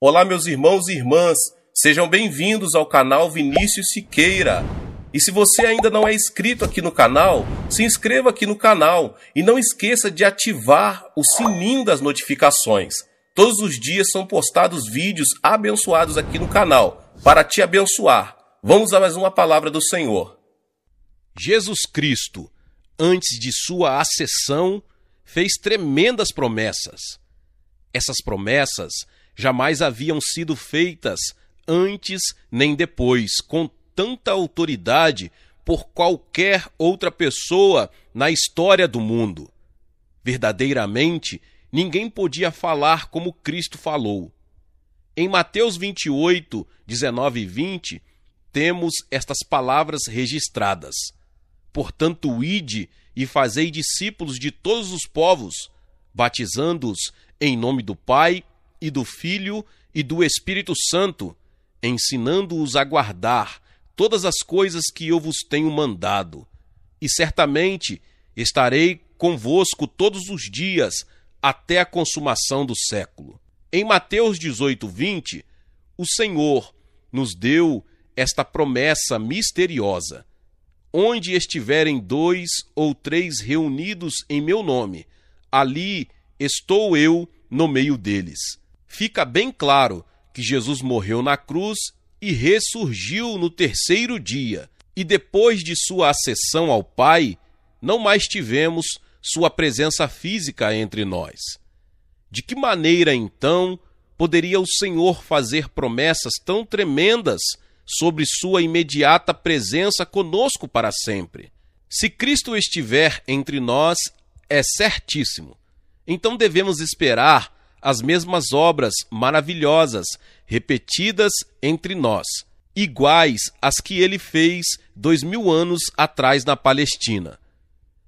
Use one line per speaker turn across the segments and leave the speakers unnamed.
Olá, meus irmãos e irmãs, sejam bem-vindos ao canal Vinícius Siqueira. E se você ainda não é inscrito aqui no canal, se inscreva aqui no canal e não esqueça de ativar o sininho das notificações. Todos os dias são postados vídeos abençoados aqui no canal, para te abençoar. Vamos a mais uma palavra do Senhor. Jesus Cristo, antes de sua ascensão, fez tremendas promessas. Essas promessas jamais haviam sido feitas antes nem depois, com tanta autoridade por qualquer outra pessoa na história do mundo. Verdadeiramente, ninguém podia falar como Cristo falou. Em Mateus 28, 19 e 20, temos estas palavras registradas. Portanto, ide e fazei discípulos de todos os povos, batizando-os em nome do Pai e do Filho e do Espírito Santo, ensinando-os a guardar todas as coisas que eu vos tenho mandado. E certamente estarei convosco todos os dias até a consumação do século. Em Mateus 18, 20, o Senhor nos deu esta promessa misteriosa: Onde estiverem dois ou três reunidos em meu nome, ali estou eu no meio deles fica bem claro que Jesus morreu na cruz e ressurgiu no terceiro dia, e depois de sua acessão ao Pai, não mais tivemos sua presença física entre nós. De que maneira, então, poderia o Senhor fazer promessas tão tremendas sobre sua imediata presença conosco para sempre? Se Cristo estiver entre nós, é certíssimo. Então devemos esperar as mesmas obras maravilhosas repetidas entre nós, iguais às que ele fez dois mil anos atrás na Palestina.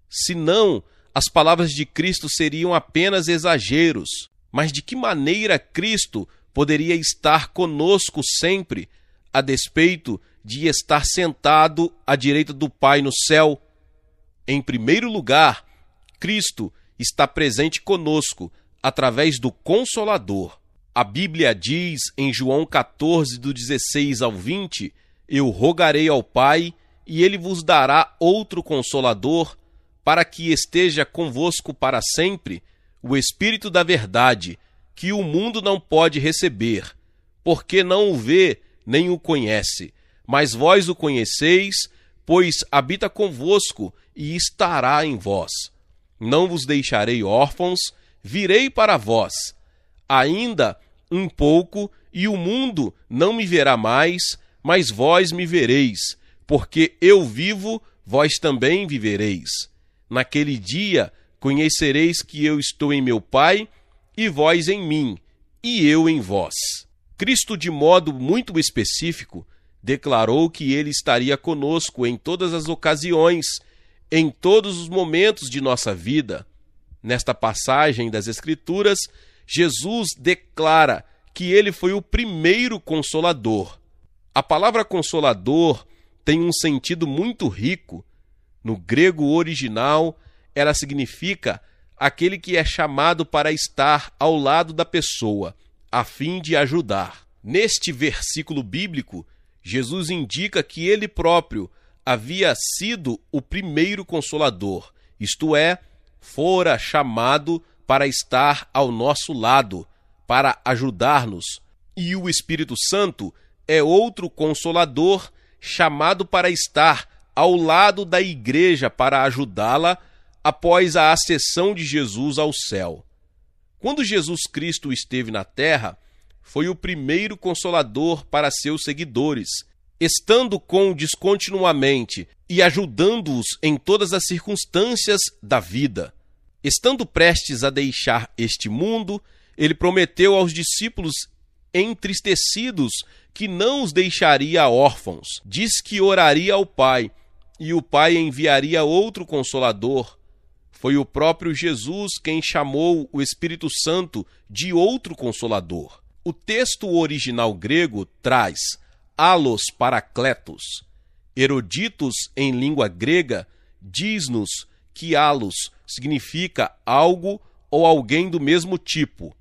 Senão, as palavras de Cristo seriam apenas exageros. Mas de que maneira Cristo poderia estar conosco sempre, a despeito de estar sentado à direita do Pai no céu? Em primeiro lugar, Cristo está presente conosco através do Consolador. A Bíblia diz em João 14, do 16 ao 20: Eu rogarei ao Pai, e ele vos dará outro consolador, para que esteja convosco para sempre, o Espírito da Verdade, que o mundo não pode receber, porque não o vê nem o conhece. Mas vós o conheceis, pois habita convosco e estará em vós. Não vos deixarei órfãos, virei para vós. Ainda um pouco, e o mundo não me verá mais, mas vós me vereis, porque eu vivo, vós também vivereis. Naquele dia conhecereis que eu estou em meu Pai, e vós em mim, e eu em vós. Cristo, de modo muito específico, declarou que ele estaria conosco em todas as ocasiões, em todos os momentos de nossa vida, Nesta passagem das Escrituras, Jesus declara que ele foi o primeiro consolador. A palavra consolador tem um sentido muito rico. No grego original, ela significa aquele que é chamado para estar ao lado da pessoa, a fim de ajudar. Neste versículo bíblico, Jesus indica que ele próprio havia sido o primeiro consolador, isto é, fora chamado para estar ao nosso lado, para ajudar-nos. E o Espírito Santo é outro consolador chamado para estar ao lado da igreja para ajudá-la após a ascensão de Jesus ao céu. Quando Jesus Cristo esteve na terra, foi o primeiro consolador para seus seguidores estando com descontinuamente e ajudando-os em todas as circunstâncias da vida. Estando prestes a deixar este mundo, ele prometeu aos discípulos entristecidos que não os deixaria órfãos. Diz que oraria ao Pai, e o Pai enviaria outro consolador. Foi o próprio Jesus quem chamou o Espírito Santo de outro consolador. O texto original grego traz Alos Paracletos, eruditos em língua grega, diz-nos que Alos significa algo ou alguém do mesmo tipo.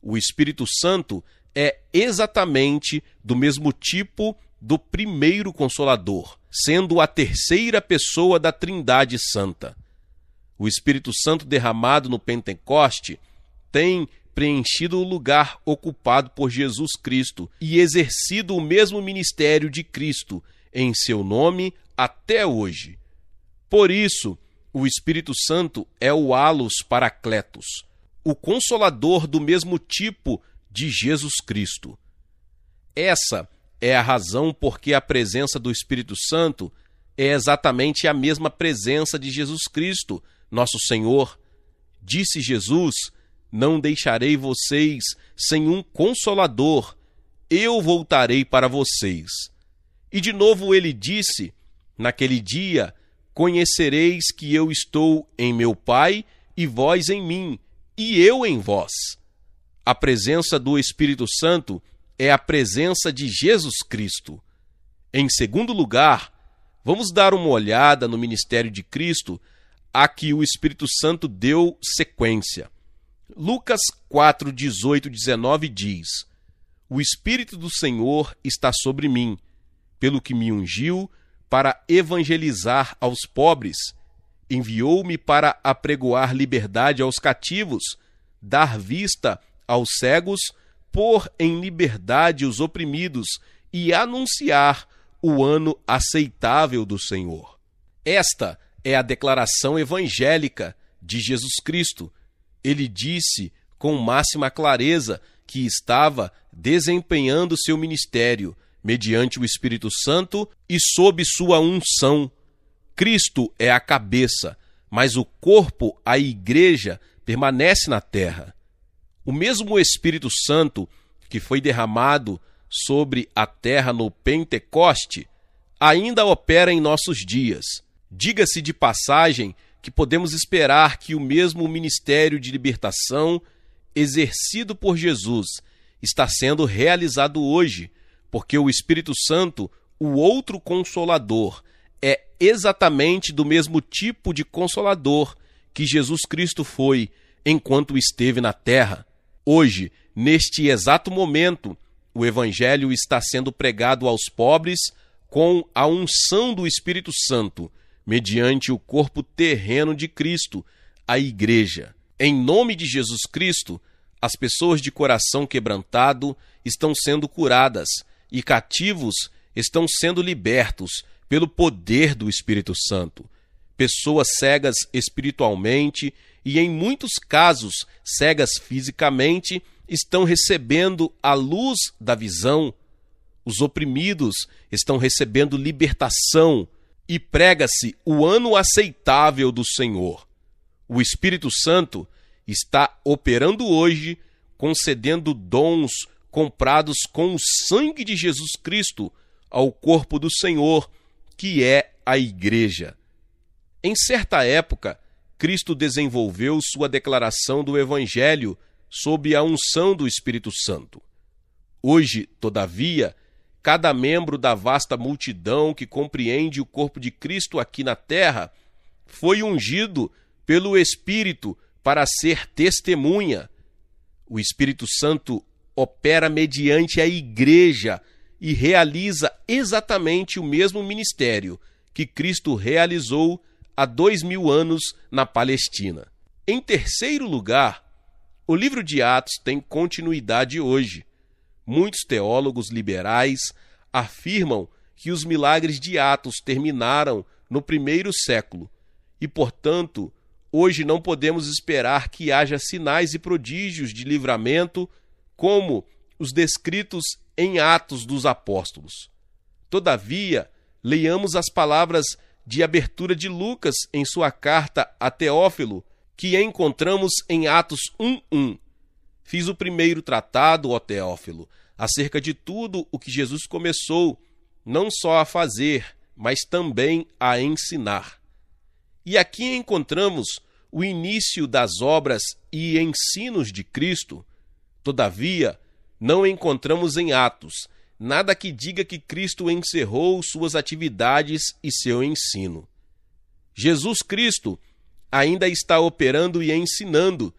O Espírito Santo é exatamente do mesmo tipo do primeiro Consolador, sendo a terceira pessoa da Trindade Santa. O Espírito Santo derramado no Pentecoste tem preenchido o lugar ocupado por Jesus Cristo e exercido o mesmo ministério de Cristo em seu nome até hoje. Por isso, o Espírito Santo é o halos paracletos, o consolador do mesmo tipo de Jesus Cristo. Essa é a razão por que a presença do Espírito Santo é exatamente a mesma presença de Jesus Cristo, nosso Senhor. Disse Jesus não deixarei vocês sem um consolador, eu voltarei para vocês. E de novo ele disse: Naquele dia conhecereis que eu estou em meu Pai e vós em mim, e eu em vós. A presença do Espírito Santo é a presença de Jesus Cristo. Em segundo lugar, vamos dar uma olhada no ministério de Cristo a que o Espírito Santo deu sequência. Lucas 4, 18 19 diz: O Espírito do Senhor está sobre mim, pelo que me ungiu para evangelizar aos pobres, enviou-me para apregoar liberdade aos cativos, dar vista aos cegos, pôr em liberdade os oprimidos e anunciar o ano aceitável do Senhor. Esta é a declaração evangélica de Jesus Cristo, ele disse com máxima clareza que estava desempenhando seu ministério mediante o Espírito Santo e sob sua unção. Cristo é a cabeça, mas o corpo, a igreja, permanece na terra. O mesmo Espírito Santo que foi derramado sobre a terra no Pentecoste ainda opera em nossos dias. Diga-se de passagem que podemos esperar que o mesmo ministério de libertação exercido por Jesus está sendo realizado hoje, porque o Espírito Santo, o outro consolador, é exatamente do mesmo tipo de consolador que Jesus Cristo foi enquanto esteve na terra. Hoje, neste exato momento, o Evangelho está sendo pregado aos pobres com a unção do Espírito Santo mediante o corpo terreno de Cristo, a Igreja. Em nome de Jesus Cristo, as pessoas de coração quebrantado estão sendo curadas e cativos estão sendo libertos pelo poder do Espírito Santo. Pessoas cegas espiritualmente e, em muitos casos, cegas fisicamente, estão recebendo a luz da visão. Os oprimidos estão recebendo libertação e prega-se o ano aceitável do Senhor. O Espírito Santo está operando hoje, concedendo dons comprados com o sangue de Jesus Cristo ao corpo do Senhor, que é a Igreja. Em certa época, Cristo desenvolveu sua declaração do Evangelho sob a unção do Espírito Santo. Hoje, todavia, cada membro da vasta multidão que compreende o corpo de Cristo aqui na terra, foi ungido pelo Espírito para ser testemunha. O Espírito Santo opera mediante a Igreja e realiza exatamente o mesmo ministério que Cristo realizou há dois mil anos na Palestina. Em terceiro lugar, o livro de Atos tem continuidade hoje. Muitos teólogos liberais afirmam que os milagres de Atos terminaram no primeiro século e, portanto, hoje não podemos esperar que haja sinais e prodígios de livramento como os descritos em Atos dos Apóstolos. Todavia, leiamos as palavras de abertura de Lucas em sua carta a Teófilo, que encontramos em Atos 1:1. Fiz o primeiro tratado, ó Teófilo, acerca de tudo o que Jesus começou, não só a fazer, mas também a ensinar. E aqui encontramos o início das obras e ensinos de Cristo. Todavia, não encontramos em Atos nada que diga que Cristo encerrou suas atividades e seu ensino. Jesus Cristo ainda está operando e ensinando,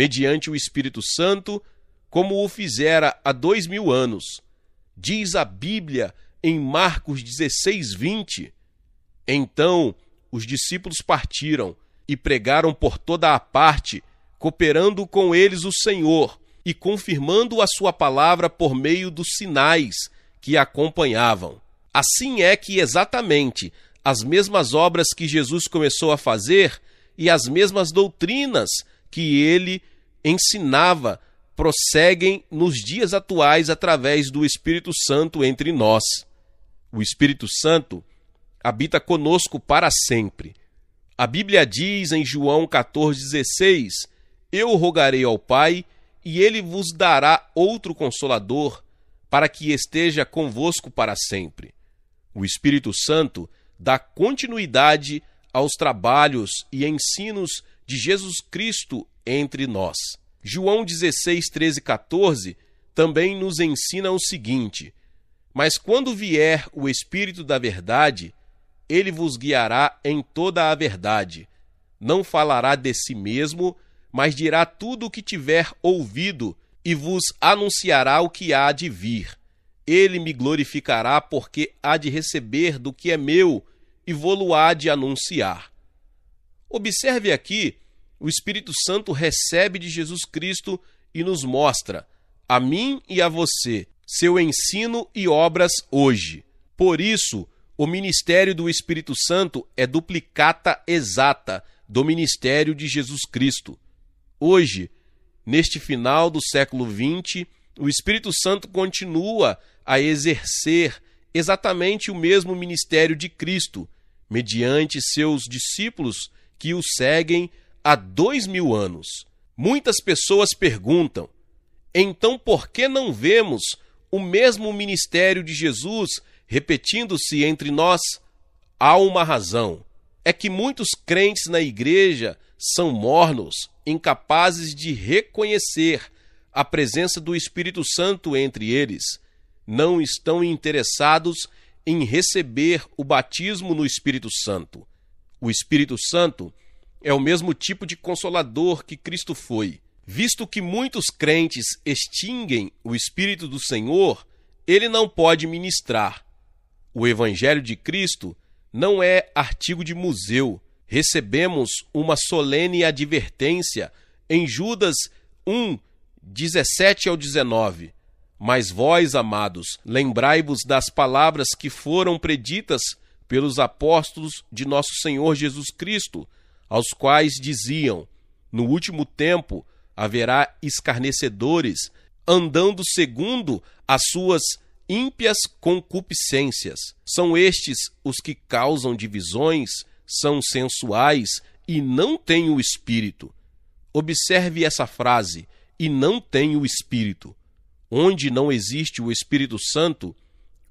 mediante o Espírito Santo, como o fizera há dois mil anos. Diz a Bíblia em Marcos 16, 20. Então os discípulos partiram e pregaram por toda a parte, cooperando com eles o Senhor e confirmando a sua palavra por meio dos sinais que acompanhavam. Assim é que exatamente as mesmas obras que Jesus começou a fazer e as mesmas doutrinas que ele ensinava prosseguem nos dias atuais através do Espírito Santo entre nós. O Espírito Santo habita conosco para sempre. A Bíblia diz em João 14,16: Eu rogarei ao Pai, e ele vos dará outro consolador, para que esteja convosco para sempre. O Espírito Santo dá continuidade aos trabalhos e ensinos de Jesus Cristo entre nós. João 16, 13 14 também nos ensina o seguinte: Mas quando vier o Espírito da Verdade, ele vos guiará em toda a verdade. Não falará de si mesmo, mas dirá tudo o que tiver ouvido e vos anunciará o que há de vir. Ele me glorificará, porque há de receber do que é meu e vou-lo há de anunciar. Observe aqui o Espírito Santo recebe de Jesus Cristo e nos mostra, a mim e a você, seu ensino e obras hoje. Por isso, o ministério do Espírito Santo é duplicata exata do ministério de Jesus Cristo. Hoje, neste final do século XX, o Espírito Santo continua a exercer exatamente o mesmo ministério de Cristo, mediante seus discípulos que o seguem há dois mil anos. Muitas pessoas perguntam: então por que não vemos o mesmo ministério de Jesus repetindo-se entre nós? Há uma razão: é que muitos crentes na igreja são mornos, incapazes de reconhecer a presença do Espírito Santo entre eles. Não estão interessados em receber o batismo no Espírito Santo. O Espírito Santo é o mesmo tipo de consolador que Cristo foi. Visto que muitos crentes extinguem o Espírito do Senhor, ele não pode ministrar. O Evangelho de Cristo não é artigo de museu. Recebemos uma solene advertência em Judas 1, 17 ao 19. Mas vós, amados, lembrai-vos das palavras que foram preditas pelos apóstolos de nosso Senhor Jesus Cristo aos quais diziam: No último tempo haverá escarnecedores, andando segundo as suas ímpias concupiscências. São estes os que causam divisões, são sensuais e não têm o espírito. Observe essa frase: e não têm o espírito. Onde não existe o Espírito Santo,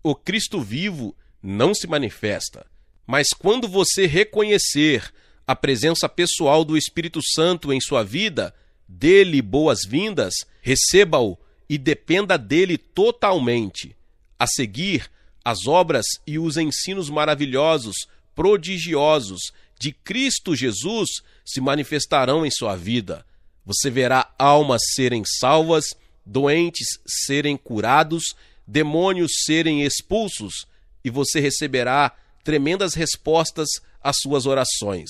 o Cristo vivo não se manifesta. Mas quando você reconhecer a presença pessoal do Espírito Santo em sua vida, dele boas-vindas, receba-o e dependa dele totalmente. A seguir, as obras e os ensinos maravilhosos, prodigiosos de Cristo Jesus se manifestarão em sua vida. Você verá almas serem salvas, doentes serem curados, demônios serem expulsos, e você receberá tremendas respostas às suas orações.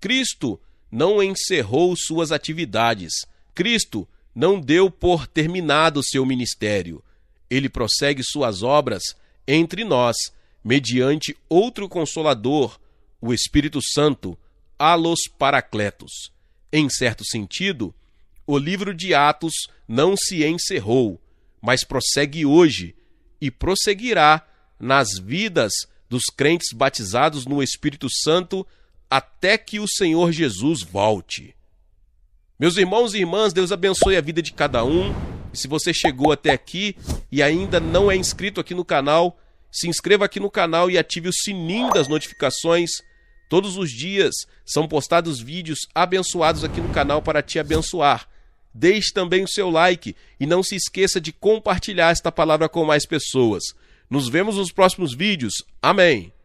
Cristo não encerrou suas atividades. Cristo não deu por terminado seu ministério. Ele prossegue suas obras entre nós, mediante outro consolador, o Espírito Santo, a los paracletos. Em certo sentido, o livro de Atos não se encerrou, mas prossegue hoje e prosseguirá nas vidas dos crentes batizados no Espírito Santo até que o Senhor Jesus volte. Meus irmãos e irmãs, Deus abençoe a vida de cada um. E se você chegou até aqui e ainda não é inscrito aqui no canal, se inscreva aqui no canal e ative o sininho das notificações. Todos os dias são postados vídeos abençoados aqui no canal para te abençoar. Deixe também o seu like e não se esqueça de compartilhar esta palavra com mais pessoas. Nos vemos nos próximos vídeos. Amém.